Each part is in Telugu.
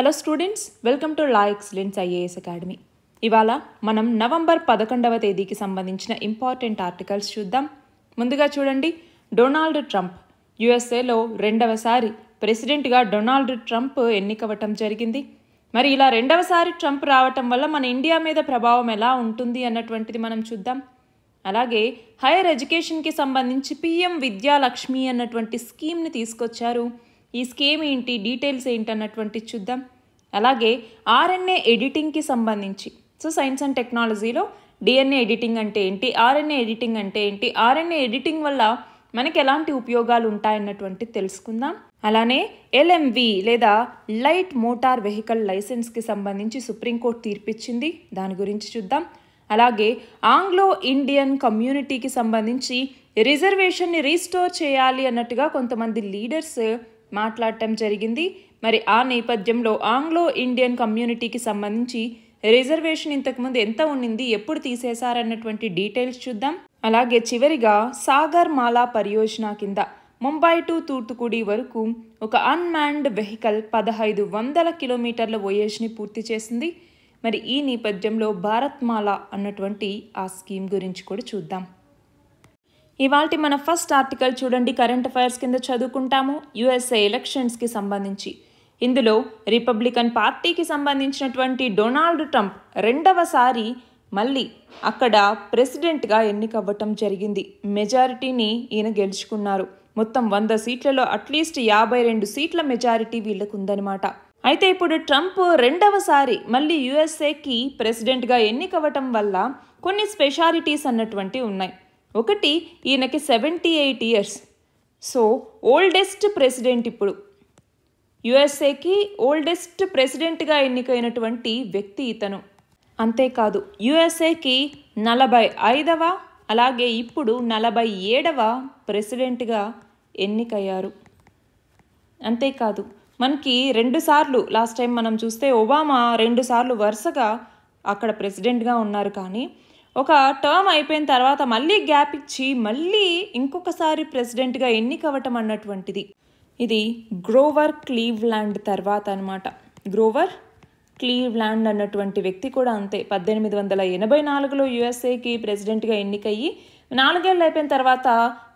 hello students welcome to La Excellence IAS Academy ఇవాళ మనం నవంబర్ పదకొండవ తేదీకి సంబంధించిన ఇంపార్టెంట్ ఆర్టికల్స్ చూద్దాం ముందుగా చూడండి డొనాల్డ్ ట్రంప్ యుఎస్ఏలో రెండవసారి ప్రెసిడెంట్గా డొనాల్డ్ ట్రంప్ ఎన్నికవటం జరిగింది మరి ఇలా రెండవసారి ట్రంప్ రావటం వల్ల మన ఇండియా మీద ప్రభావం ఎలా ఉంటుంది అన్నటువంటిది మనం చూద్దాం అలాగే హైయర్ ఎడ్యుకేషన్కి సంబంధించి పిఎం విద్యాలక్ష్మి అన్నటువంటి స్కీమ్ని తీసుకొచ్చారు ఈ స్కీమ్ ఏంటి డీటెయిల్స్ ఏంటి అన్నటువంటి చూద్దాం అలాగే ఆర్ఎన్ఏ ఎడిటింగ్కి సంబంధించి సో సైన్స్ అండ్ టెక్నాలజీలో డిఎన్ఏ ఎడిటింగ్ అంటే ఏంటి ఆర్ఎన్ఏ ఎడిటింగ్ అంటే ఏంటి ఆర్ఎన్ఏ ఎడిటింగ్ వల్ల మనకి ఎలాంటి ఉపయోగాలు ఉంటాయన్నటువంటి తెలుసుకుందాం అలానే ఎల్ఎంవి లేదా లైట్ మోటార్ వెహికల్ లైసెన్స్కి సంబంధించి సుప్రీంకోర్టు తీర్పిచ్చింది దాని గురించి చూద్దాం అలాగే ఆంగ్లో ఇండియన్ కమ్యూనిటీకి సంబంధించి రిజర్వేషన్ని రీస్టోర్ చేయాలి అన్నట్టుగా కొంతమంది లీడర్స్ మాట్లాడటం జరిగింది మరి ఆ నేపథ్యంలో ఆంగ్లో ఇండియన్ కమ్యూనిటీకి సంబంధించి రిజర్వేషన్ ఇంతకుముందు ఎంత ఉండింది ఎప్పుడు తీసేశారన్నటువంటి డీటెయిల్స్ చూద్దాం అలాగే చివరిగా సాగర్ మాలా పరియోజన కింద ముంబై టు తూర్తుకుడి వరకు ఒక అన్మాన్డ్ వెహికల్ పదహైదు వందల కిలోమీటర్ల వోయేజ్ని పూర్తి చేసింది మరి ఈ నేపథ్యంలో భారత్మాల అన్నటువంటి ఆ స్కీమ్ గురించి కూడా చూద్దాం ఇవాళ మన ఫస్ట్ ఆర్టికల్ చూడండి కరెంట్ అఫైర్స్ కింద చదువుకుంటాము యుఎస్ఏ ఎలక్షన్స్కి సంబంధించి ఇందులో రిపబ్లికన్ పార్టీకి సంబంధించినటువంటి డొనాల్డ్ ట్రంప్ రెండవసారి మళ్ళీ అక్కడ ప్రెసిడెంట్గా ఎన్నికవ్వటం జరిగింది మెజారిటీని ఈయన గెలుచుకున్నారు మొత్తం వంద సీట్లలో అట్లీస్ట్ యాభై రెండు సీట్ల మెజారిటీ ఉందన్నమాట అయితే ఇప్పుడు ట్రంప్ రెండవసారి మళ్ళీ యుఎస్ఏకి ప్రెసిడెంట్గా ఎన్నికవ్వటం వల్ల కొన్ని స్పెషాలిటీస్ అన్నటువంటి ఉన్నాయి ఒకటి ఈయనకి seventy eight years so oldest president ఇప్పుడు యుఎస్ఏకి ఓల్డెస్ట్ ప్రెసిడెంట్గా ఎన్నికైనటువంటి వ్యక్తి ఇతను అంతేకాదు యుఎస్ఏకి నలభై ఐదవ అలాగే ఇప్పుడు నలభై ఏడవ ప్రెసిడెంట్గా ఎన్నికయ్యారు అంతేకాదు మనకి రెండుసార్లు లాస్ట్ టైం మనం చూస్తే ఒబామా రెండుసార్లు వరుసగా అక్కడ ప్రెసిడెంట్గా ఉన్నారు కానీ ఒక టర్మ్ అయిపోయిన తర్వాత మళ్ళీ గ్యాప్ ఇచ్చి మళ్ళీ ఇంకొకసారి ప్రెసిడెంట్గా ఎన్నికవటం అన్నటువంటిది ఇది గ్రోవర్ క్లీవ్లాండ్ తర్వాత అనమాట గ్రోవర్ క్లీవ్లాండ్ అన్నటువంటి వ్యక్తి కూడా అంతే పద్దెనిమిది వందల ఎనభై నాలుగులో యుఎస్ఏకి ప్రెసిడెంట్గా ఎన్నికయ్యి నాలుగేళ్ళు అయిపోయిన తర్వాత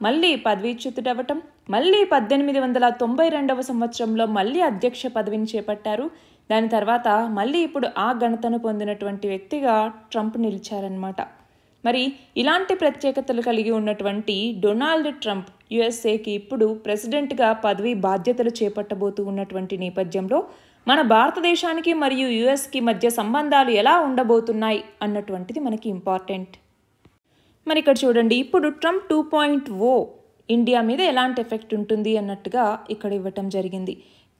మళ్ళీ పదవీచ్యుతుడవటం మళ్ళీ పద్దెనిమిది వందల తొంభై రెండవ సంవత్సరంలో మళ్ళీ అధ్యక్ష పదవిని చేపట్టారు దాని తర్వాత మళ్ళీ ఇప్పుడు ఆ ఘనతను పొందినటువంటి వ్యక్తిగా ట్రంప్ నిలిచారనమాట మరి ఇలాంటి ప్రత్యేకతలు కలిగి ఉన్నటువంటి డొనాల్డ్ ట్రంప్ యుఎస్ఏకి ఇప్పుడు ప్రెసిడెంట్గా పదవి బాధ్యతలు చేపట్టబోతూ ఉన్నటువంటి నేపథ్యంలో మన భారతదేశానికి మరియు యుఎస్కి మధ్య సంబంధాలు ఎలా ఉండబోతున్నాయి అన్నటువంటిది మనకి ఇంపార్టెంట్ మరి ఇక్కడ చూడండి ఇప్పుడు Trump two point O India మీద ఎలాంటి ఎఫెక్ట్ ఉంటుంది అన్నట్టుగా ఇక్కడ ఇవ్వటం జరిగింది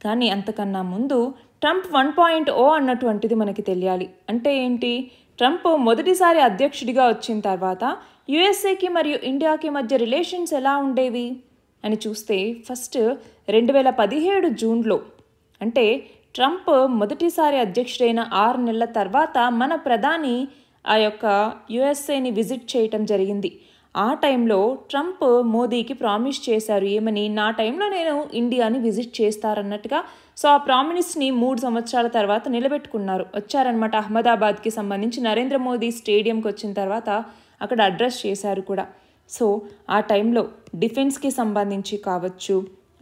కానీ అంతకన్నా ముందు ట్రంప్ వన్ పాయింట్ ఓ అన్నటువంటిది మనకి తెలియాలి అంటే ఏంటి ట్రంప్ మొదటిసారి అధ్యక్షుడిగా వచ్చిన తర్వాత యుఎస్ఏకి మరియు ఇండియాకి మధ్య రిలేషన్స్ ఎలా ఉండేవి అని చూస్తే ఫస్ట్ రెండు వేల పదిహేడు జూన్లో అంటే ట్రంప్ మొదటిసారి అధ్యక్షుడైన ఆరు నెలల తర్వాత మన ప్రధాని ఆ యొక్క యుఎస్ఏని విజిట్ చేయటం జరిగింది ఆ టైంలో ట్రంప్ మోదీకి ప్రామిస్ చేశారు ఏమని నా టైంలో నేను ఇండియాని విజిట్ చేస్తారన్నట్టుగా సో ఆ ప్రామిస్ని మూడు సంవత్సరాల తర్వాత నిలబెట్టుకున్నారు వచ్చారనమాట అహ్మదాబాద్కి సంబంధించి నరేంద్ర మోదీ స్టేడియంకి వచ్చిన తర్వాత అక్కడ అడ్రస్ చేశారు కూడా సో ఆ టైంలో డిఫెన్స్కి సంబంధించి కావచ్చు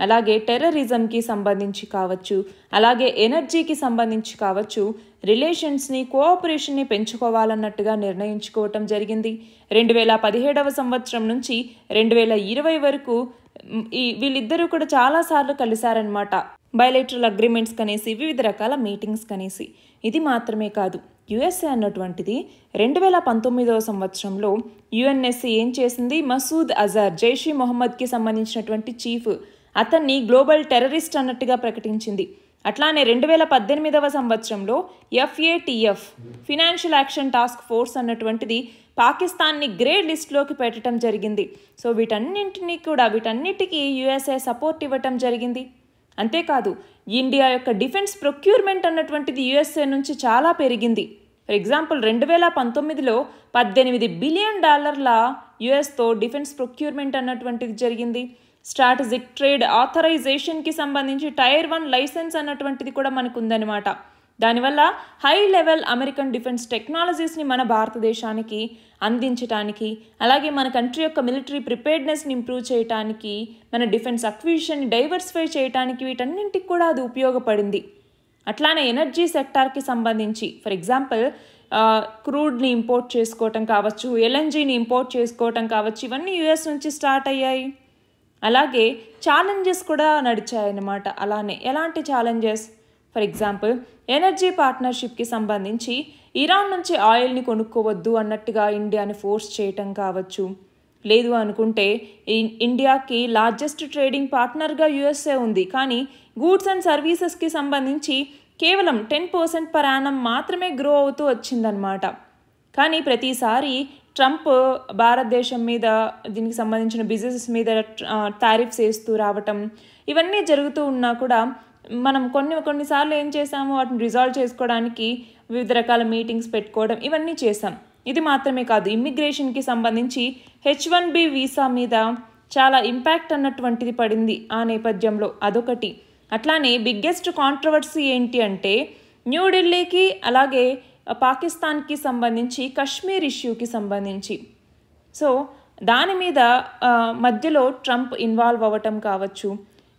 అలాగే టెర్రరిజంకి సంబంధించి కావచ్చు అలాగే ఎనర్జీకి సంబంధించి కావచ్చు రిలేషన్స్ని కోఆపరేషన్ని పెంచుకోవాలన్నట్టుగా నిర్ణయించుకోవటం జరిగింది రెండు వేల పదిహేడవ సంవత్సరం నుంచి రెండు వేల ఇరవై వరకు ఈ వీళ్ళిద్దరూ కూడా చాలాసార్లు కలిశారనమాట బయలెటరల్ అగ్రిమెంట్స్ కనేసి వివిధ రకాల మీటింగ్స్ కనేసి ఇది మాత్రమే కాదు యుఎస్ఏ అన్నటువంటిది రెండు వేల పంతొమ్మిదవ సంవత్సరంలో యుఎన్ఎస్సి ఏం చేసింది మసూద్ అజార్ జైషీ మొహమ్మద్కి సంబంధించినటువంటి చీఫ్ అతన్ని గ్లోబల్ టెర్రరిస్ట్ అన్నట్టుగా ప్రకటించింది అట్లానే రెండు వేల పద్దెనిమిదవ సంవత్సరంలో FATF financial action task force అన్నటువంటిది పాకిస్తాన్ని గ్రే లిస్ట్లోకి పెట్టడం జరిగింది సో వీటన్నింటినీ కూడా వీటన్నిటికీ యుఎస్ఏ సపోర్ట్ ఇవ్వటం జరిగింది అంతేకాదు ఇండియా యొక్క డిఫెన్స్ ప్రొక్యూర్మెంట్ అన్నటువంటిది యుఎస్ఏ నుంచి చాలా పెరిగింది ఫర్ ఎగ్జాంపుల్ రెండు వేల పంతొమ్మిదిలో పద్దెనిమిది బిలియన్ డాలర్ల యుఎస్తో డిఫెన్స్ ప్రొక్యూర్మెంట్ అన్నటువంటిది జరిగింది స్ట్రాటజిక్ ట్రేడ్ ఆథరైజేషన్కి సంబంధించి టైర్ వన్ లైసెన్స్ అన్నటువంటిది కూడా మనకు ఉందన్నమాట దానివల్ల హై లెవెల్ అమెరికన్ డిఫెన్స్ టెక్నాలజీస్ని మన భారతదేశానికి అందించడానికి అలాగే మన కంట్రీ యొక్క మిలిటరీ ప్రిపేర్డ్నెస్ని ఇంప్రూవ్ చేయడానికి మన డిఫెన్స్ అక్విజిషన్ని డైవర్సిఫై చేయడానికి వీటన్నింటికి కూడా అది ఉపయోగపడింది అట్లానే ఎనర్జీ సెక్టార్కి సంబంధించి ఫర్ ఎగ్జాంపుల్ క్రూడ్ని ఇంపోర్ట్ చేసుకోవటం కావచ్చు ఎల్ఎన్జీని ఇంపోర్ట్ చేసుకోవటం కావచ్చు ఇవన్నీ యుఎస్ నుంచి స్టార్ట్ అయ్యాయి అలాగే ఛాలెంజెస్ కూడా నడిచాయన్నమాట అలానే ఎలాంటి ఛాలెంజెస్ ఫర్ ఎగ్జాంపుల్ ఎనర్జీ పార్ట్నర్షిప్కి సంబంధించి ఇరాన్ నుంచి ఆయిల్ని కొనుక్కోవద్దు అన్నట్టుగా ఇండియాని ఫోర్స్ చేయటం కావచ్చు లేదు అనుకుంటే ఇండియాకి లార్జెస్ట్ ట్రేడింగ్ పార్ట్నర్గా యుఎస్ఏ ఉంది కానీ గూడ్స్ అండ్ సర్వీసెస్కి సంబంధించి కేవలం టెన్ పర్సెంట్ పరాణం మాత్రమే గ్రో అవుతూ వచ్చిందనమాట కానీ ప్రతిసారి ట్రంప్ భారతదేశం మీద దీనికి సంబంధించిన బిజినెస్ మీద టారిఫ్స్ వేస్తూ రావటం ఇవన్నీ జరుగుతూ ఉన్నా కూడా మనం కొన్ని కొన్నిసార్లు ఏం చేసాము వాటిని రిజాల్వ్ చేసుకోవడానికి వివిధ రకాల మీటింగ్స్ పెట్టుకోవడం ఇవన్నీ చేసాం ఇది మాత్రమే కాదు ఇమ్మిగ్రేషన్కి సంబంధించి హెచ్ వన్ బి వీసా మీద చాలా ఇంపాక్ట్ అన్నటువంటిది పడింది ఆ నేపథ్యంలో అదొకటి అట్లానే బిగ్గెస్ట్ కాంట్రవర్సీ ఏంటి అంటే న్యూఢిల్లీకి అలాగే పాకిస్తాన్కి సంబంధించి కశ్మీర్ ఇష్యూకి సంబంధించి సో దాని మీద మధ్యలో ట్రంప్ ఇన్వాల్వ్ అవ్వటం కావచ్చు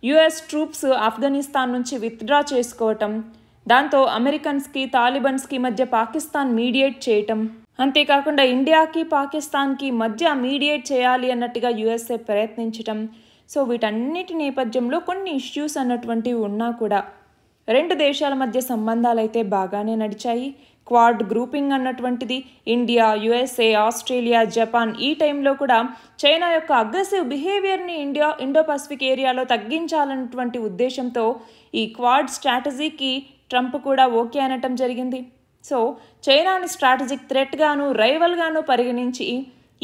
యుఎస్ ట్రూప్స్ ఆఫ్ఘనిస్తాన్ నుంచి విత్డ్రా చేసుకోవటం దాంతో అమెరికన్స్కి తాలిబన్స్కి మధ్య పాకిస్తాన్ మీడియేట్ చేయటం అంతేకాకుండా ఇండియాకి పాకిస్తాన్కి మధ్య మీడియేట్ చేయాలి అన్నట్టుగా యుఎస్ఏ ప్రయత్నించటం సో వీటన్నిటి నేపథ్యంలో కొన్ని ఇష్యూస్ అన్నటువంటివి ఉన్నా కూడా రెండు దేశాల మధ్య సంబంధాలు అయితే బాగానే నడిచాయి క్వాడ్ గ్రూపింగ్ అన్నటువంటిది ఇండియా యుఎస్ఏ ఆస్ట్రేలియా జపాన్ ఈ టైంలో కూడా చైనా యొక్క అగ్రెసివ్ బిహేవియర్ని ఇండియా ఇండో పసిఫిక్ ఏరియాలో తగ్గించాలన్నటువంటి ఉద్దేశంతో ఈ క్వాడ్ స్ట్రాటజీకి ట్రంప్ కూడా ఓకే అనటం జరిగింది సో చైనాని స్ట్రాటజిక్ థ్రెట్గాను రైవల్గాను పరిగణించి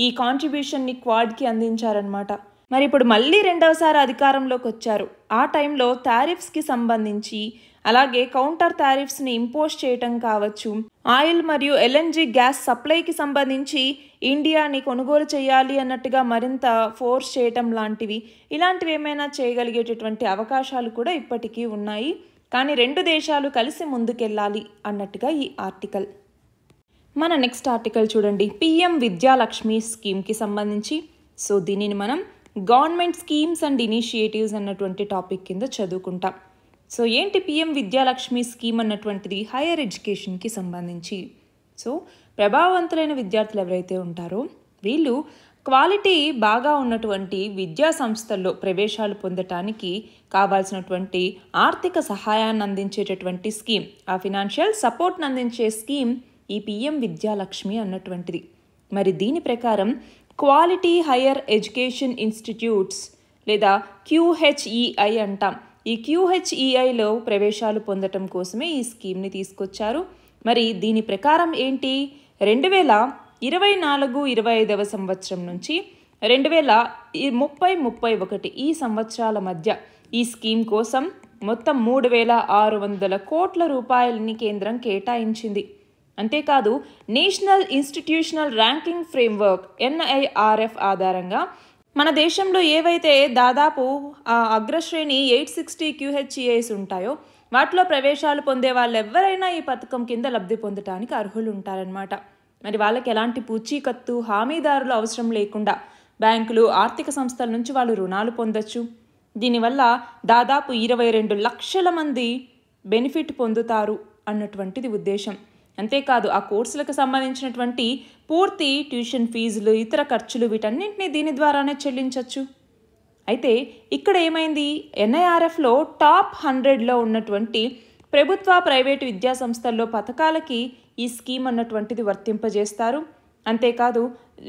ఈ కాంట్రిబ్యూషన్ని క్వాడ్కి అందించారనమాట మరి ఇప్పుడు మళ్ళీ రెండవసారి అధికారంలోకి వచ్చారు ఆ టైంలో టారిఫ్స్కి సంబంధించి అలాగే కౌంటర్ టారిఫ్స్ని ఇంపోజ్ చేయటం కావచ్చు ఆయిల్ మరియు ఎల్ఎన్జి గ్యాస్ సప్లైకి సంబంధించి ఇండియాని కొనుగోలు చేయాలి అన్నట్టుగా మరింత ఫోర్స్ చేయటం లాంటివి ఇలాంటివి ఏమైనా చేయగలిగేటటువంటి అవకాశాలు కూడా ఇప్పటికీ ఉన్నాయి కానీ రెండు దేశాలు కలిసి ముందుకెళ్ళాలి అన్నట్టుగా ఈ ఆర్టికల్ మన నెక్స్ట్ ఆర్టికల్ చూడండి పిఎం విద్యాలక్ష్మి స్కీమ్కి సంబంధించి సో దీనిని మనం గవర్నమెంట్ స్కీమ్స్ అండ్ ఇనిషియేటివ్స్ అన్నటువంటి టాపిక్ కింద చదువుకుంటాం సో ఏంటి పిఎం విద్యాలక్ష్మి స్కీమ్ అన్నటువంటిది హైయర్ ఎడ్యుకేషన్కి సంబంధించి సో ప్రభావవంతులైన విద్యార్థులు ఎవరైతే ఉంటారో వీళ్ళు క్వాలిటీ బాగా ఉన్నటువంటి విద్యా సంస్థల్లో ప్రవేశాలు పొందటానికి కావాల్సినటువంటి ఆర్థిక సహాయాన్ని అందించేటటువంటి స్కీమ్ ఆ ఫినాన్షియల్ సపోర్ట్ని అందించే స్కీమ్ ఈ పిఎం విద్యాలక్ష్మి అన్నటువంటిది మరి దీని ప్రకారం క్వాలిటీ హయ్యర్ ఎడ్యుకేషన్ ఇన్స్టిట్యూట్స్ లేదా క్యూహెచ్ఈఐ అంటాం ఈ క్యూహెచ్ఈఐలో ప్రవేశాలు పొందటం కోసమే ఈ స్కీమ్ని తీసుకొచ్చారు మరి దీని ప్రకారం ఏంటి రెండు వేల ఇరవై నాలుగు ఇరవై ఐదవ సంవత్సరం నుంచి రెండు వేల ముప్పై ముప్పై ఒకటి ఈ సంవత్సరాల మధ్య ఈ స్కీమ్ కోసం మొత్తం మూడు వేల ఆరు వందల కోట్ల రూపాయలని కేంద్రం కేటాయించింది అంతేకాదు national institutional ranking framework NIRF ఆధారంగా మన దేశంలో ఏవైతే దాదాపు అగ్రశ్రేణి ఎయిట్ సిక్స్టీ క్యూహెచ్ఈఏస్ ఉంటాయో వాటిలో ప్రవేశాలు పొందే వాళ్ళు ఎవరైనా ఈ పథకం కింద లబ్ధి పొందటానికి అర్హులు ఉంటారనమాట మరి వాళ్ళకి ఎలాంటి పూచీకత్తు హామీదారులు అవసరం లేకుండా బ్యాంకులు ఆర్థిక సంస్థల నుంచి వాళ్ళు రుణాలు పొందొచ్చు దీనివల్ల దాదాపు ఇరవై రెండు లక్షల మంది బెనిఫిట్ పొందుతారు అన్నటువంటిది ఉద్దేశం అంతేకాదు ఆ కోర్సులకు సంబంధించినటువంటి పూర్తి ట్యూషన్ ఫీజులు ఇతర ఖర్చులు వీటన్నింటినీ దీని ద్వారానే చెల్లించవచ్చు అయితే ఇక్కడ ఏమైంది ఎన్ఐఆర్ఎఫ్లో టాప్ హండ్రెడ్లో ఉన్నటువంటి ప్రభుత్వ ప్రైవేటు సంస్థల్లో పథకాలకి ఈ స్కీమ్ అన్నటువంటిది వర్తింపజేస్తారు అంతేకాదు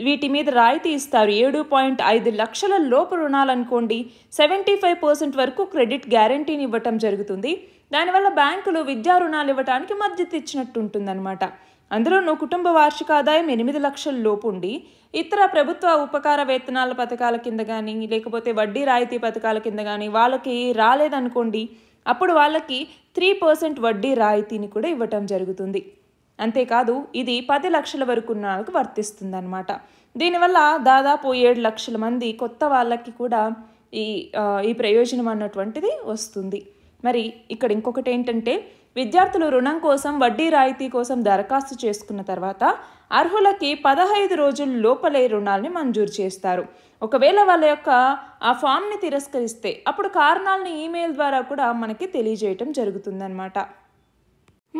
వీటి మీద రాయితీ ఇస్తారు ఏడు పాయింట్ ఐదు లక్షల లోపు రుణాలనుకోండి సెవెంటీ ఫైవ్ పర్సెంట్ వరకు క్రెడిట్ గ్యారంటీని ఇవ్వటం జరుగుతుంది దానివల్ల బ్యాంకులు విద్యా రుణాలు ఇవ్వడానికి మద్దతు ఇచ్చినట్టు ఉంటుందన్నమాట అందులోనూ కుటుంబ వార్షిక ఆదాయం ఎనిమిది లక్షల లోపు ఉండి ఇతర ప్రభుత్వ ఉపకార వేతనాల పథకాల కింద కానీ లేకపోతే వడ్డీ రాయితీ పథకాల కింద కానీ వాళ్ళకి రాలేదనుకోండి అప్పుడు వాళ్ళకి త్రీ పర్సెంట్ వడ్డీ రాయితీని కూడా ఇవ్వటం జరుగుతుంది అంతేకాదు ఇది పది లక్షల వరకు ఉన్న వాళ్ళకి వర్తిస్తుందన్నమాట దీనివల్ల దాదాపు ఏడు లక్షల మంది కొత్త వాళ్ళకి కూడా ఈ ఈ ప్రయోజనం అన్నటువంటిది వస్తుంది మరి ఇక్కడ ఇంకొకటి ఏంటంటే విద్యార్థులు రుణం కోసం వడ్డీ రాయితీ కోసం దరఖాస్తు చేసుకున్న తర్వాత అర్హులకి పదహైదు రోజుల లోపలే రుణాల్ని మంజూరు చేస్తారు ఒకవేళ వాళ్ళ యొక్క ఆ ఫామ్ని తిరస్కరిస్తే అప్పుడు కారణాలను ఈమెయిల్ ద్వారా కూడా మనకి తెలియజేయటం జరుగుతుందన్నమాట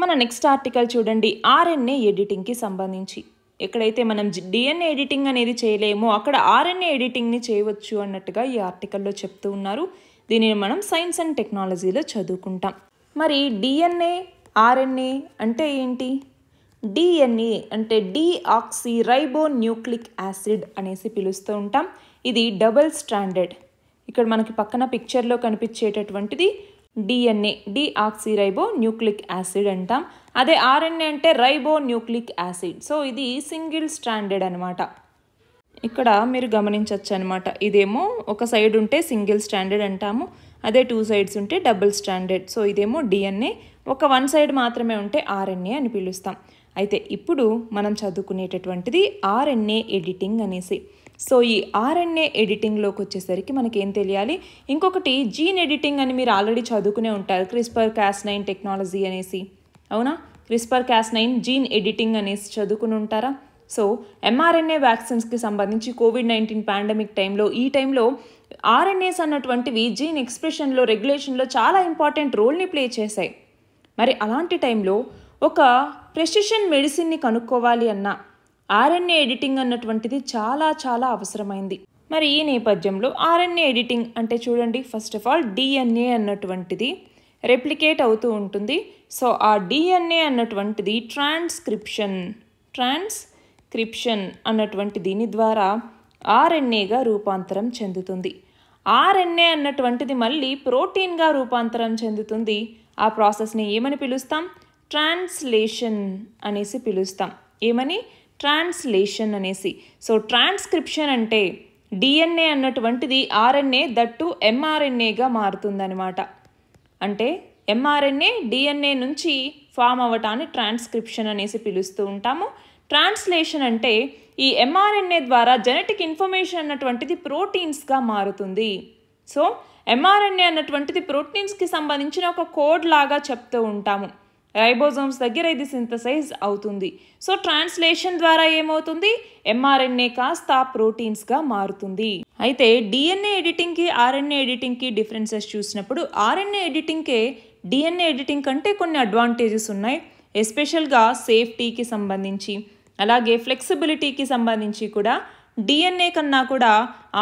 మన నెక్స్ట్ ఆర్టికల్ చూడండి ఆర్ఎన్ఏ ఎడిటింగ్కి సంబంధించి ఎక్కడైతే మనం డిఎన్ఏ ఎడిటింగ్ అనేది చేయలేమో అక్కడ ఆర్ఎన్ఏ ఎడిటింగ్ని చేయవచ్చు అన్నట్టుగా ఈ ఆర్టికల్లో చెప్తూ ఉన్నారు దీనిని మనం సైన్స్ అండ్ టెక్నాలజీలో చదువుకుంటాం మరి డిఎన్ఏ ఆర్ఎన్ఏ అంటే ఏంటి డిఎన్ఏ అంటే డిఆక్సిరైబో న్యూక్లిక్ యాసిడ్ అనేసి పిలుస్తూ ఉంటాం ఇది డబుల్ స్టాండర్డ్ ఇక్కడ మనకి పక్కన పిక్చర్లో కనిపించేటటువంటిది డిఎన్ఏ డిఆక్సిరైబో న్యూక్లిక్ యాసిడ్ అంటాం అదే ఆర్ఎన్ఏ అంటే రైబో న్యూక్లిక్ యాసిడ్ సో ఇది సింగిల్ స్టాండర్డ్ అనమాట ఇక్కడ మీరు గమనించవచ్చు అనమాట ఇదేమో ఒక సైడ్ ఉంటే సింగిల్ స్టాండర్డ్ అంటాము అదే టూ సైడ్స్ ఉంటే డబుల్ స్టాండర్డ్ సో ఇదేమో డిఎన్ఏ ఒక వన్ సైడ్ మాత్రమే ఉంటే ఆర్ఎన్ఏ అని పిలుస్తాం అయితే ఇప్పుడు మనం చదువుకునేటటువంటిది ఆర్ఎన్ఏ ఎడిటింగ్ అనేసి సో ఈ ఆర్ఎన్ఏ ఎడిటింగ్లోకి వచ్చేసరికి మనకేం తెలియాలి ఇంకొకటి జీన్ ఎడిటింగ్ అని మీరు ఆల్రెడీ చదువుకునే ఉంటారు క్రిస్పర్ క్యాస్ నైన్ టెక్నాలజీ అనేసి అవునా CRISPR Cas nine gene editing అనేసి చదువుకుని ఉంటారా సో ఎంఆర్ఎన్ఏ వ్యాక్సిన్స్కి సంబంధించి కోవిడ్ నైన్టీన్ పాండమిక్ టైంలో ఈ టైంలో ఆర్ఎన్ఏస్ అన్నటువంటివి జీన్ ఎక్స్ప్రెషన్లో రెగ్యులేషన్లో చాలా ఇంపార్టెంట్ రోల్ని ప్లే చేశాయి మరి అలాంటి టైంలో ఒక ప్రెసిషన్ మెడిసిన్ని కనుక్కోవాలి అన్న ఆర్ఎన్ఏ ఎడిటింగ్ అన్నటువంటిది చాలా చాలా అవసరమైంది మరి ఈ నేపథ్యంలో ఆర్ఎన్ఏ ఎడిటింగ్ అంటే చూడండి ఫస్ట్ ఆఫ్ ఆల్ డిఎన్ఏ అన్నటువంటిది రెప్లికేట్ అవుతూ ఉంటుంది సో ఆ డిఎన్ఏ అన్నటువంటిది ట్రాన్స్క్రిప్షన్ ట్రాన్స్ క్రిప్షన్ అన్నటువంటి దీని ద్వారా ఆర్ఎన్ఏగా రూపాంతరం చెందుతుంది ఆర్ఎన్ఏ అన్నటువంటిది మళ్ళీ ప్రోటీన్గా రూపాంతరం చెందుతుంది ఆ ప్రాసెస్ని ఏమని పిలుస్తాం ట్రాన్స్లేషన్ అనేసి పిలుస్తాం ఏమని ట్రాన్స్లేషన్ అనేసి సో ట్రాన్స్క్రిప్షన్ అంటే డిఎన్ఏ అన్నటువంటిది ఆర్ఎన్ఏ దట్టు ఎంఆర్ఎన్ఏగా మారుతుందనమాట అంటే ఎంఆర్ఎన్ఏ డిఎన్ఏ నుంచి ఫామ్ అవ్వటాన్ని ట్రాన్స్క్రిప్షన్ అనేసి పిలుస్తూ ఉంటాము ట్రాన్స్లేషన్ అంటే ఈ ఎంఆర్ఎన్ఏ ద్వారా జెనెటిక్ ఇన్ఫర్మేషన్ అన్నటువంటిది ప్రోటీన్స్గా మారుతుంది సో ఎంఆర్ఎన్ఏ అన్నటువంటిది ప్రోటీన్స్కి సంబంధించిన ఒక కోడ్ లాగా చెప్తూ ఉంటాము రైబోజోమ్స్ దగ్గర ఇది సింథసైజ్ అవుతుంది సో ట్రాన్స్లేషన్ ద్వారా ఏమవుతుంది ఎంఆర్ఎన్ఏ కాస్త ప్రోటీన్స్గా మారుతుంది అయితే డిఎన్ఏ ఎడిటింగ్కి ఆర్ఎన్ఏ ఎడిటింగ్కి డిఫరెన్సెస్ చూసినప్పుడు ఆర్ఎన్ఏ ఎడిటింగ్కే డిఎన్ఏ ఎడిటింగ్ కంటే కొన్ని అడ్వాంటేజెస్ ఉన్నాయి ఎస్పెషల్గా సేఫ్టీకి సంబంధించి అలాగే ఫ్లెక్సిబిలిటీకి సంబంధించి కూడా డిఎన్ఏ కన్నా కూడా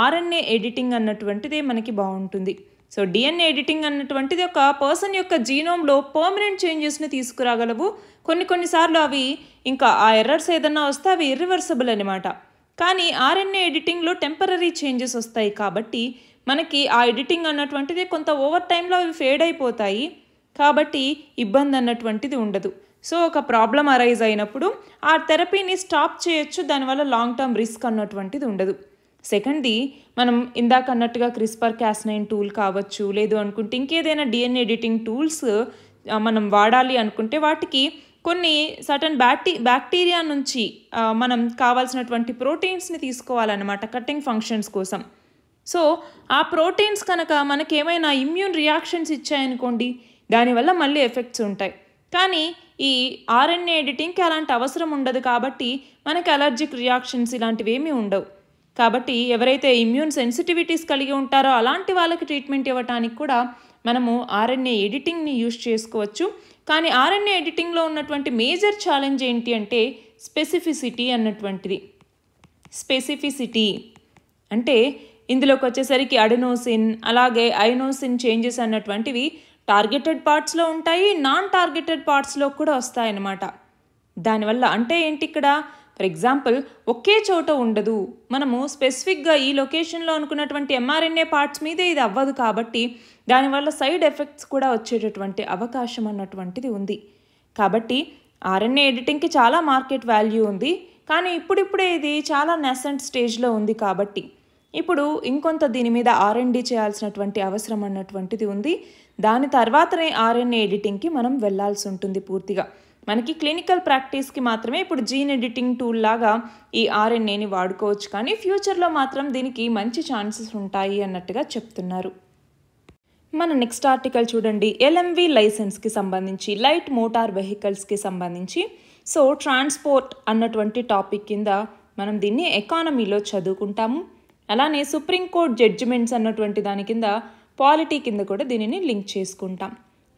ఆర్ఎన్ఏ ఎడిటింగ్ అన్నటువంటిదే మనకి బాగుంటుంది సో డిఎన్ఏ ఎడిటింగ్ అన్నటువంటిది ఒక పర్సన్ యొక్క జీనోంలో పర్మనెంట్ చేంజెస్ని తీసుకురాగలవు కొన్ని కొన్నిసార్లు అవి ఇంకా ఆ ఎర్రర్స్ ఏదన్నా వస్తే అవి ఇర్రివర్సబుల్ అనమాట కానీ ఆర్ఎన్ఏ ఎడిటింగ్లో టెంపరీ చేంజెస్ వస్తాయి కాబట్టి మనకి ఆ ఎడిటింగ్ అన్నటువంటిది కొంత ఓవర్ టైంలో అవి ఫేడ్ అయిపోతాయి కాబట్టి ఇబ్బంది అన్నటువంటిది ఉండదు సో ఒక ప్రాబ్లం అరైజ్ అయినప్పుడు ఆ థెరపీని స్టాప్ చేయొచ్చు దానివల్ల లాంగ్ టర్మ్ రిస్క్ అన్నటువంటిది ఉండదు సెకండ్ది మనం ఇందాక అన్నట్టుగా క్రిస్పర్ క్యాస్నైన్ టూల్ కావచ్చు లేదు అనుకుంటే ఇంకేదైనా డిఎన్ఏ ఎడిటింగ్ టూల్స్ మనం వాడాలి అనుకుంటే వాటికి కొన్ని సటన్ బ్యాక్టీ బ్యాక్టీరియా నుంచి మనం కావాల్సినటువంటి ప్రోటీన్స్ని తీసుకోవాలన్నమాట కటింగ్ ఫంక్షన్స్ కోసం సో ఆ ప్రోటీన్స్ కనుక మనకేమైనా ఇమ్యూన్ రియాక్షన్స్ ఇచ్చాయనుకోండి దానివల్ల మళ్ళీ ఎఫెక్ట్స్ ఉంటాయి కానీ ఈ ఆర్ఎన్ఏ ఎడిటింగ్కి అలాంటి అవసరం ఉండదు కాబట్టి మనకి అలర్జిక్ రియాక్షన్స్ ఇలాంటివి ఏమీ ఉండవు కాబట్టి ఎవరైతే ఇమ్యూన్ సెన్సిటివిటీస్ కలిగి ఉంటారో అలాంటి వాళ్ళకి ట్రీట్మెంట్ ఇవ్వటానికి కూడా మనము ఆర్ఎన్ఏ ఎడిటింగ్ని యూజ్ చేసుకోవచ్చు కానీ ఆర్ఎన్ఏ ఎడిటింగ్లో ఉన్నటువంటి మేజర్ ఛాలెంజ్ ఏంటి అంటే స్పెసిఫిసిటీ అన్నటువంటిది స్పెసిఫిసిటీ అంటే ఇందులోకి వచ్చేసరికి అడినోసిన్ అలాగే ఐనోసిన్ చేంజెస్ అన్నటువంటివి టార్గెటెడ్ పార్ట్స్లో ఉంటాయి నాన్ టార్గెటెడ్ పార్ట్స్లో కూడా వస్తాయన్నమాట దానివల్ల అంటే ఏంటి ఇక్కడ ఫర్ ఎగ్జాంపుల్ ఒకే చోట ఉండదు మనము స్పెసిఫిక్గా ఈ లొకేషన్లో అనుకున్నటువంటి ఎంఆర్ఎన్ఏ పార్ట్స్ మీదే ఇది అవ్వదు కాబట్టి దానివల్ల సైడ్ ఎఫెక్ట్స్ కూడా వచ్చేటటువంటి అవకాశం అన్నటువంటిది ఉంది కాబట్టి ఆర్ఎన్ఏ ఎడిటింగ్కి చాలా మార్కెట్ వాల్యూ ఉంది కానీ ఇప్పుడిప్పుడే ఇది చాలా నెసెంట్ స్టేజ్లో ఉంది కాబట్టి ఇప్పుడు ఇంకొంత దీని మీద ఆర్ఎన్డి చేయాల్సినటువంటి అవసరం అన్నటువంటిది ఉంది దాని తర్వాతనే ఆర్ఎన్ఏ ఎడిటింగ్కి మనం వెళ్లాల్సి ఉంటుంది పూర్తిగా మనకి క్లినికల్ ప్రాక్టీస్కి మాత్రమే ఇప్పుడు జీన్ ఎడిటింగ్ టూల్ లాగా ఈ ఆర్ఎన్ఏని వాడుకోవచ్చు కానీ ఫ్యూచర్లో మాత్రం దీనికి మంచి ఛాన్సెస్ ఉంటాయి అన్నట్టుగా చెప్తున్నారు మన నెక్స్ట్ ఆర్టికల్ చూడండి ఎల్ఎంవి లైసెన్స్కి సంబంధించి లైట్ మోటార్ వెహికల్స్కి సంబంధించి సో ట్రాన్స్పోర్ట్ అన్నటువంటి టాపిక్ కింద మనం దీన్ని ఎకానమీలో చదువుకుంటాము అలానే సుప్రీంకోర్టు జడ్జిమెంట్స్ అన్నటువంటి దాని కింద పాలిటీ కింద కూడా దీనిని లింక్ చేసుకుంటాం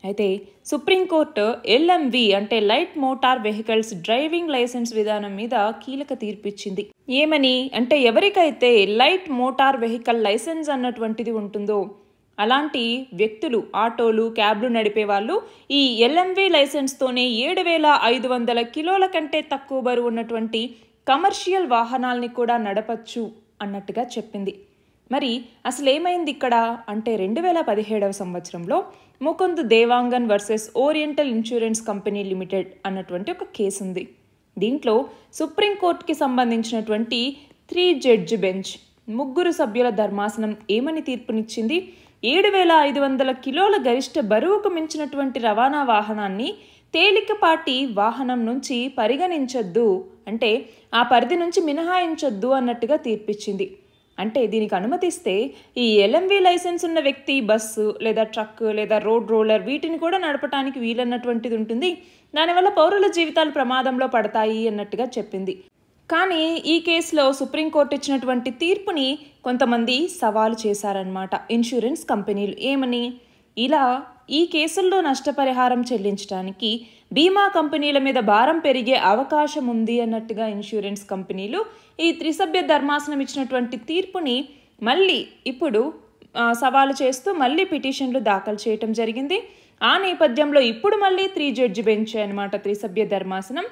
అయితే సుప్రీంకోర్టు ఎల్ఎంవి అంటే light motor vehicles driving licence విధానం మీద కీలక తీర్పిచ్చింది ఏమని అంటే ఎవరికైతే లైట్ మోటార్ వెహికల్ లైసెన్స్ అన్నటువంటిది ఉంటుందో అలాంటి వ్యక్తులు ఆటోలు క్యాబ్లు నడిపే వాళ్ళు ఈ ఎల్ఎంవి లైసెన్స్తోనే ఏడు వేల ఐదు వందల కిలోల కంటే తక్కువ బరువు ఉన్నటువంటి కమర్షియల్ వాహనాల్ని కూడా నడపచ్చు అన్నట్టుగా చెప్పింది మరి అసలేమైంది ఇక్కడ అంటే రెండు వేల పదిహేడవ సంవత్సరంలో Mukund Dewangan versus Oriental Insurance Company Limited అన్నటువంటి ఒక కేసు ఉంది దీంట్లో సుప్రీంకోర్టుకి సంబంధించినటువంటి త్రీ జడ్జి బెంచ్ ముగ్గురు సభ్యుల ధర్మాసనం ఏమని తీర్పునిచ్చింది ఏడు వేల ఐదు వందల కిలోల గరిష్ట బరువుకు మించినటువంటి రవాణా వాహనాన్ని తేలికపాటి వాహనం నుంచి పరిగణించొద్దు అంటే ఆ పరిధి నుంచి మినహాయించొద్దు అన్నట్టుగా తీర్పిచ్చింది అంటే దీనికి అనుమతిస్తే ఈ ఎల్ఎంవి లైసెన్స్ ఉన్న వ్యక్తి బస్సు లేదా ట్రక్ లేదా రోడ్ రోలర్ వీటిని కూడా నడపడానికి వీలన్నటువంటిది ఉంటుంది దానివల్ల పౌరుల జీవితాలు ప్రమాదంలో పడతాయి అన్నట్టుగా చెప్పింది కానీ ఈ కేసులో సుప్రీంకోర్టు ఇచ్చినటువంటి తీర్పుని కొంతమంది సవాలు చేశారనమాట ఇన్సూరెన్స్ కంపెనీలు ఏమని ఇలా ఈ కేసుల్లో నష్టపరిహారం చెల్లించడానికి బీమా కంపెనీల మీద భారం పెరిగే అవకాశం ఉంది అన్నట్టుగా ఇన్సూరెన్స్ కంపెనీలు ఈ త్రిసభ్య ధర్మాసనం ఇచ్చినటువంటి తీర్పుని మళ్ళీ ఇప్పుడు సవాలు చేస్తూ మళ్ళీ పిటిషన్లు దాఖలు చేయటం జరిగింది ఆ నేపథ్యంలో ఇప్పుడు మళ్ళీ త్రీ జడ్జి బెంచ్ అనమాట త్రిసభ్య ధర్మాసనం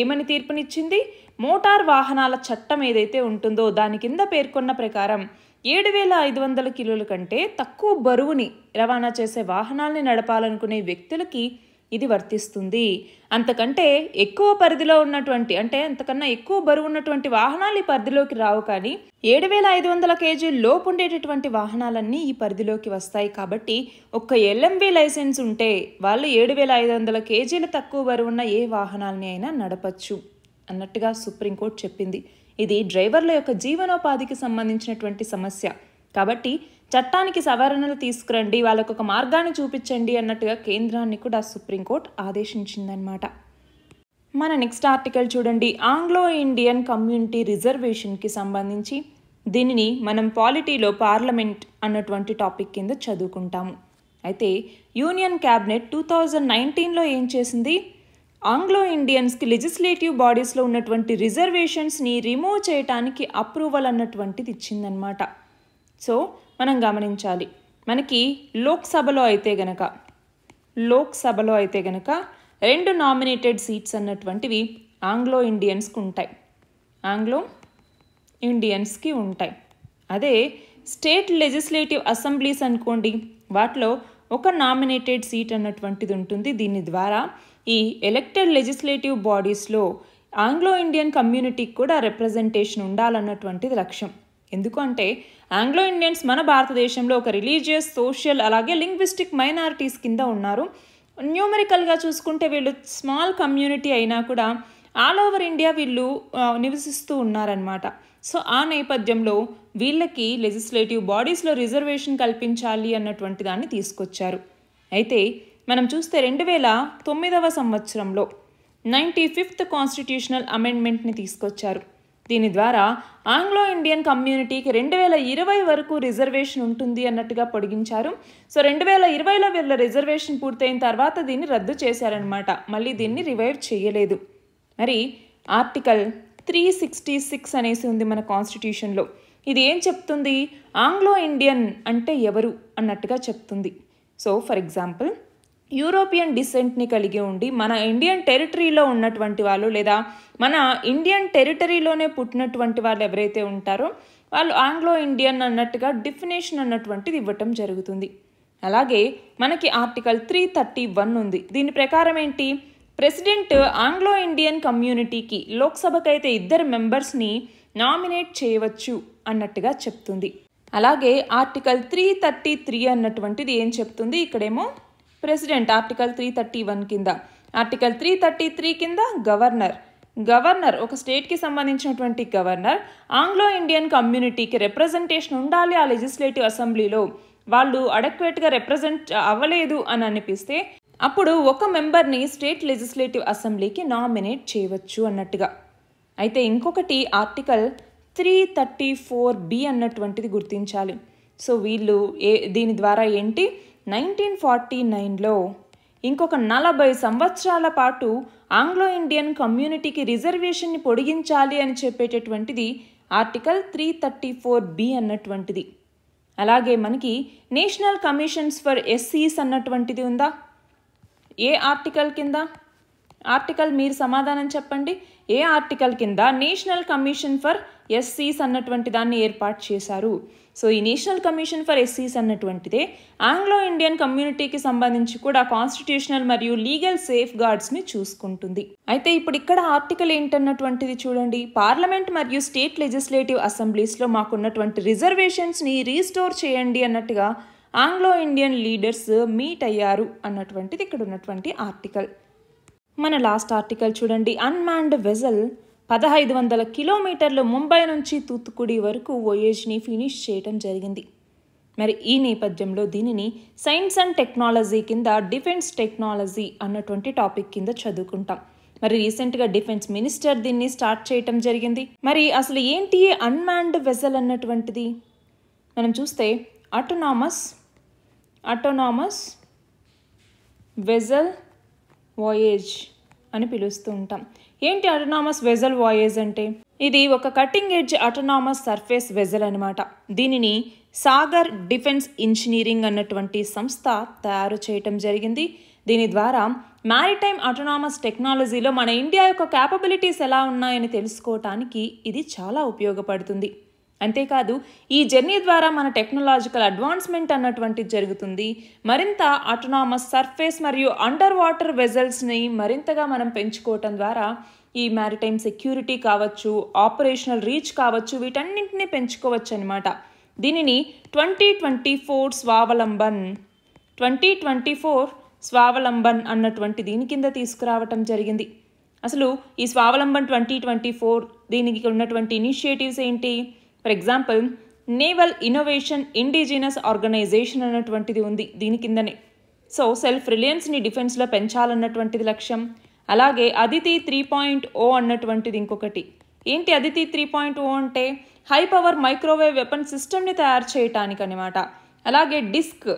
ఏమని తీర్పునిచ్చింది మోటార్ వాహనాల చట్టం ఏదైతే ఉంటుందో దాని కింద పేర్కొన్న ప్రకారం ఏడు వేల ఐదు వందల కిలోల కంటే తక్కువ బరువుని రవాణా చేసే వాహనాల్ని నడపాలనుకునే వ్యక్తులకి ఇది వర్తిస్తుంది అంతకంటే ఎక్కువ పరిధిలో ఉన్నటువంటి అంటే అంతకన్నా ఎక్కువ బరువు ఉన్నటువంటి వాహనాలు ఈ పరిధిలోకి రావు కానీ ఏడు వేల ఐదు వందల కేజీ లోపు ఉండేటటువంటి వాహనాలన్నీ ఈ పరిధిలోకి వస్తాయి కాబట్టి ఒక్క ఎల్ఎంవి లైసెన్స్ ఉంటే వాళ్ళు ఏడు వేల ఐదు వందల కేజీల తక్కువ బరువున్న ఏ వాహనాలని అయినా నడపచ్చు అన్నట్టుగా సుప్రీంకోర్టు చెప్పింది ఇది డ్రైవర్ల యొక్క జీవనోపాధికి సంబంధించినటువంటి సమస్య కాబట్టి చట్టానికి సవరణలు తీసుకురండి వాళ్ళకు ఒక మార్గాన్ని చూపించండి అన్నట్టుగా కేంద్రాన్ని కూడా సుప్రీంకోర్టు ఆదేశించిందనమాట మన నెక్స్ట్ ఆర్టికల్ చూడండి ఆంగ్లో ఇండియన్ కమ్యూనిటీ రిజర్వేషన్కి సంబంధించి దీనిని మనం పాలిటీలో పార్లమెంట్ అన్నటువంటి టాపిక్ కింద చదువుకుంటాము అయితే యూనియన్ క్యాబినెట్ టూ థౌజండ్ నైన్టీన్లో ఏం చేసింది ఆంగ్లో ఇండియన్స్కి లెజిస్లేటివ్ బాడీస్లో ఉన్నటువంటి రిజర్వేషన్స్ని రిమూవ్ చేయటానికి అప్రూవల్ అన్నటువంటిది ఇచ్చిందనమాట సో మనం గమనించాలి మనకి లోక్సభలో అయితే గనక లోక్సభలో అయితే గనక రెండు నామినేటెడ్ సీట్స్ అన్నటువంటివి ఆంగ్లో ఇండియన్స్కి ఉంటాయి ఆంగ్లో ఇండియన్స్కి ఉంటాయి అదే స్టేట్ లెజిస్లేటివ్ అసెంబ్లీస్ అనుకోండి వాటిలో ఒక నామినేటెడ్ సీట్ అన్నటువంటిది ఉంటుంది దీని ద్వారా ఈ ఎలక్టెడ్ లెజిస్లేటివ్ బాడీస్లో ఆంగ్లో ఇండియన్ కమ్యూనిటీకి కూడా రిప్రజెంటేషన్ ఉండాలన్నటువంటిది లక్ష్యం ఎందుకంటే ఆంగ్లో ఇండియన్స్ మన భారతదేశంలో ఒక రిలీజియస్ సోషల్ అలాగే లింగ్విస్టిక్ మైనారిటీస్ కింద ఉన్నారు న్యూమరికల్గా చూసుకుంటే వీళ్ళు స్మాల్ కమ్యూనిటీ అయినా కూడా ఆల్ ఓవర్ ఇండియా వీళ్ళు నివసిస్తూ ఉన్నారనమాట సో ఆ నేపథ్యంలో వీళ్ళకి లెజిస్లేటివ్ బాడీస్లో రిజర్వేషన్ కల్పించాలి అన్నటువంటి దాన్ని తీసుకొచ్చారు అయితే మనం చూస్తే రెండు వేల తొమ్మిదవ సంవత్సరంలో నైంటీ ఫిఫ్త్ కాన్స్టిట్యూషనల్ అమెండ్మెంట్ని తీసుకొచ్చారు దీని ద్వారా ఆంగ్లో ఇండియన్ కమ్యూనిటీకి రెండు వేల ఇరవై వరకు రిజర్వేషన్ ఉంటుంది అన్నట్టుగా పొడిగించారు సో రెండు వేల ఇరవైలో వీళ్ళ రిజర్వేషన్ పూర్తయిన తర్వాత దీన్ని రద్దు చేశారనమాట మళ్ళీ దీన్ని రివైవ్ చేయలేదు మరి ఆర్టికల్ త్రీ సిక్స్టీ సిక్స్ అనేసి ఉంది మన కాన్స్టిట్యూషన్లో ఇది ఏం చెప్తుంది ఆంగ్లో ఇండియన్ అంటే ఎవరు అన్నట్టుగా చెప్తుంది సో ఫర్ ఎగ్జాంపుల్ యూరోపియన్ డిసెంట్ని కలిగి ఉండి మన ఇండియన్ టెరిటరీలో ఉన్నటువంటి వాళ్ళు లేదా మన ఇండియన్ టెరిటరీలోనే పుట్టినటువంటి వాళ్ళు ఎవరైతే ఉంటారో వాళ్ళు ఆంగ్లో ఇండియన్ అన్నట్టుగా డిఫినేషన్ అన్నటువంటిది ఇవ్వటం జరుగుతుంది అలాగే మనకి ఆర్టికల్ త్రీ థర్టీ వన్ ఉంది దీని ప్రకారం ఏంటి ప్రెసిడెంట్ ఆంగ్లో ఇండియన్ కమ్యూనిటీకి లోక్సభకు అయితే ఇద్దరు మెంబర్స్ని నామినేట్ చేయవచ్చు అన్నట్టుగా చెప్తుంది అలాగే ఆర్టికల్ త్రీ థర్టీ త్రీ అన్నటువంటిది ఏం చెప్తుంది ఇక్కడేమో president article three thirty one కింద ఆర్టికల్ త్రీ థర్టీ త్రీ కింద గవర్నర్ గవర్నర్ ఒక స్టేట్కి సంబంధించినటువంటి గవర్నర్ ఆంగ్లో ఇండియన్ కమ్యూనిటీకి రిప్రజెంటేషన్ ఉండాలి ఆ లెజిస్లేటివ్ అసెంబ్లీలో వాళ్ళు అడక్వేట్గా రిప్రజెంట్ అవ్వలేదు అని అనిపిస్తే అప్పుడు ఒక మెంబర్ని స్టేట్ లెజిస్లేటివ్ అసెంబ్లీకి నామినేట్ చేయవచ్చు అన్నట్టుగా అయితే ఇంకొకటి article three thirty four B అన్నటువంటిది గుర్తించాలి సో వీళ్ళు ఏ దీని ద్వారా ఏంటి నైన్టీన్ ఫార్టీ నైన్లో ఇంకొక నలభై సంవత్సరాల పాటు ఆంగ్లో ఇండియన్ కమ్యూనిటీకి రిజర్వేషన్ని పొడిగించాలి అని చెప్పేటటువంటిది article three thirty four B అన్నటువంటిది అలాగే మనకి నేషనల్ కమిషన్స్ ఫర్ ఎస్సీస్ అన్నటువంటిది ఉందా ఏ ఆర్టికల్ కింద ఆర్టికల్ మీరు సమాధానం చెప్పండి ఏ ఆర్టికల్ కింద నేషనల్ కమిషన్ ఫర్ ఎస్సీస్ అన్నటువంటి దాన్ని ఏర్పాటు చేశారు సో ఈ నేషనల్ కమిషన్ ఫర్ ఎస్సీస్ అన్నటువంటిదే ఆంగ్లో ఇండియన్ కమ్యూనిటీకి సంబంధించి కూడా కాన్స్టిట్యూషనల్ మరియు లీగల్ సేఫ్ గార్డ్స్ని చూసుకుంటుంది అయితే ఇప్పుడు ఇక్కడ ఆర్టికల్ ఏంటన్నటువంటిది చూడండి పార్లమెంట్ మరియు స్టేట్ లెజిస్లేటివ్ అసెంబ్లీస్లో మాకున్నటువంటి రిజర్వేషన్స్ని రీస్టోర్ చేయండి అన్నట్టుగా ఆంగ్లో ఇండియన్ లీడర్స్ మీట్ అయ్యారు అన్నటువంటిది ఇక్కడ ఉన్నటువంటి ఆర్టికల్ మన లాస్ట్ ఆర్టికల్ చూడండి అన్మాన్డ్ వెజల్ పదహైదు వందల కిలోమీటర్లు ముంబై నుంచి తూత్తుకుడి వరకు వోయేజ్ని ఫినిష్ చేయటం జరిగింది మరి ఈ నేపథ్యంలో దీనిని సైన్స్ అండ్ టెక్నాలజీ కింద డిఫెన్స్ టెక్నాలజీ అన్నటువంటి టాపిక్ కింద చదువుకుంటాం మరి రీసెంట్గా డిఫెన్స్ మినిస్టర్ దీన్ని స్టార్ట్ చేయటం జరిగింది మరి అసలు ఏంటి అన్మాన్డ్ వెజల్ అన్నటువంటిది మనం చూస్తే అటోనామస్ అటోనామస్ వెజల్ వాయేజ్ అని పిలుస్తూ ఉంటాం ఏంటి అటనామస్ వెజల్ వాయేజ్ అంటే ఇది ఒక cutting edge autonomous surface vessel అనమాట దీనిని సాగర్ డిఫెన్స్ ఇంజనీరింగ్ అన్నటువంటి సంస్థ తయారు చేయటం జరిగింది దీని ద్వారా మ్యారిటైమ్ అటోనామస్ టెక్నాలజీలో మన ఇండియా యొక్క క్యాపబిలిటీస్ ఎలా ఉన్నాయని తెలుసుకోవటానికి ఇది చాలా ఉపయోగపడుతుంది అంతేకాదు ఈ జర్నీ ద్వారా మన టెక్నాలజికల్ అడ్వాన్స్మెంట్ అన్నటువంటిది జరుగుతుంది మరింత అటోనామస్ సర్ఫేస్ మరియు అండర్ వాటర్ వెజల్స్ని మరింతగా మనం పెంచుకోవటం ద్వారా ఈ మ్యారిటైమ్ సెక్యూరిటీ కావచ్చు ఆపరేషనల్ రీచ్ కావచ్చు వీటన్నింటినీ పెంచుకోవచ్చు అనమాట దీనిని twenty twenty four Swavalamban twenty twenty four Swavalamban అన్నటువంటి దీని కింద తీసుకురావటం జరిగింది అసలు ఈ స్వావలంబన్ ట్వంటీ ట్వంటీ ఫోర్ దీనికి ఉన్నటువంటి ఇనిషియేటివ్స్ ఏంటి for example naval innovation indigenous organisation అన్నటువంటిది ఉంది దీని కిందనే సో సెల్ఫ్ రిలయన్స్ని డిఫెన్స్లో పెంచాలన్నటువంటిది లక్ష్యం అలాగే అదితి త్రీ పాయింట్ ఓ అన్నటువంటిది ఇంకొకటి ఏంటి అదితి త్రీ పాయింట్ ఓ అంటే హై పవర్ మైక్రోవేవ్ వెపన్ సిస్టమ్ని తయారు చేయటానికి అనమాట అలాగే డిస్క్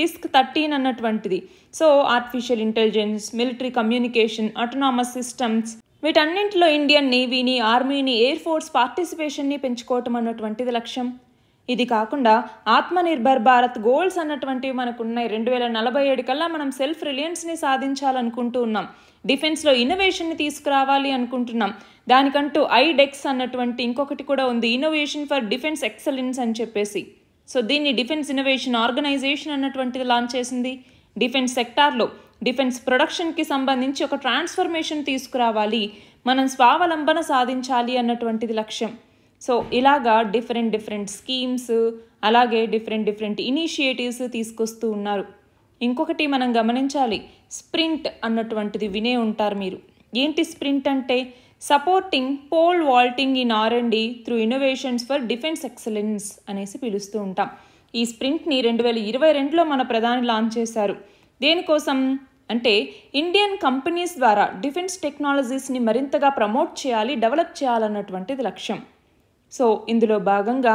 డిస్క్ థర్టీన్ అన్నటువంటిది so artificial intelligence military communication autonomous systems వీటన్నింటిలో ఇండియన్ నేవీని ఆర్మీని ఎయిర్ ఫోర్స్ పార్టిసిపేషన్ని పెంచుకోవటం అన్నటువంటిది లక్ష్యం ఇది కాకుండా ఆత్మనిర్భర్ భారత్ గోల్స్ అన్నటువంటివి మనకున్నాయి రెండు వేల నలభై ఏడు కల్లా మనం సెల్ఫ్ రిలయన్స్ని సాధించాలనుకుంటూ ఉన్నాం డిఫెన్స్లో ఇన్నోవేషన్ని తీసుకురావాలి అనుకుంటున్నాం దానికంటూ ఐడెక్స్ అన్నటువంటి ఇంకొకటి కూడా ఉంది ఇన్నోవేషన్ ఫర్ డిఫెన్స్ ఎక్సలెన్స్ అని చెప్పేసి సో దీన్ని డిఫెన్స్ ఇన్నోవేషన్ ఆర్గనైజేషన్ అన్నటువంటిది లాంచ్ చేసింది డిఫెన్స్ సెక్టార్లో డిఫెన్స్ ప్రొడక్షన్కి సంబంధించి ఒక ట్రాన్స్ఫర్మేషన్ తీసుకురావాలి మనం స్వావలంబన సాధించాలి అన్నటువంటిది లక్ష్యం సో ఇలాగా డిఫరెంట్ డిఫరెంట్ స్కీమ్స్ అలాగే డిఫరెంట్ డిఫరెంట్ ఇనిషియేటివ్స్ తీసుకొస్తూ ఉన్నారు ఇంకొకటి మనం గమనించాలి స్ప్రింట్ అన్నటువంటిది వినే ఉంటారు మీరు ఏంటి స్ప్రింట్ అంటే supporting pole vaulting in R and D through innovations for defence excellence అనేసి పిలుస్తూ ఉంటాం ఈ స్ప్రింట్ని రెండు వేల ఇరవై రెండులో మన ప్రధాని లాంచ్ చేశారు దేనికోసం అంటే ఇండియన్ కంపెనీస్ ద్వారా డిఫెన్స్ టెక్నాలజీస్ని మరింతగా ప్రమోట్ చేయాలి డెవలప్ చేయాలన్నటువంటిది లక్ష్యం సో ఇందులో భాగంగా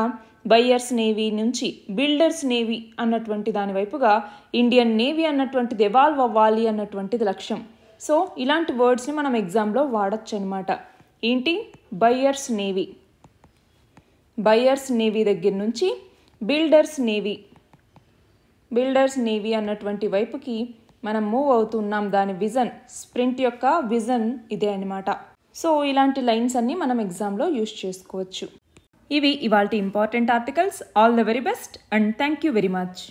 బయ్యర్స్ నేవీ నుంచి బిల్డర్స్ నేవీ అన్నటువంటి దాని వైపుగా ఇండియన్ నేవీ అన్నటువంటిది ఎవాల్వ్ అవ్వాలి అన్నటువంటిది లక్ష్యం సో ఇలాంటి వర్డ్స్ని మనం ఎగ్జామ్లో వాడచ్చు అనమాట ఏంటి బయ్యర్స్ నేవీ బయ్యర్స్ నేవీ దగ్గర నుంచి బిల్డర్స్ నేవీ బిల్డర్స్ నేవీ అన్నటువంటి వైపుకి మనం మూవ్ అవుతున్నాం దాని విజన్ స్ప్రింట్ యొక్క విజన్ ఇదే అనమాట సో ఇలాంటి లైన్స్ అన్నీ మనం ఎగ్జామ్లో యూస్ చేసుకోవచ్చు ఇవి ఇవాళ important articles all the very best and thank you very much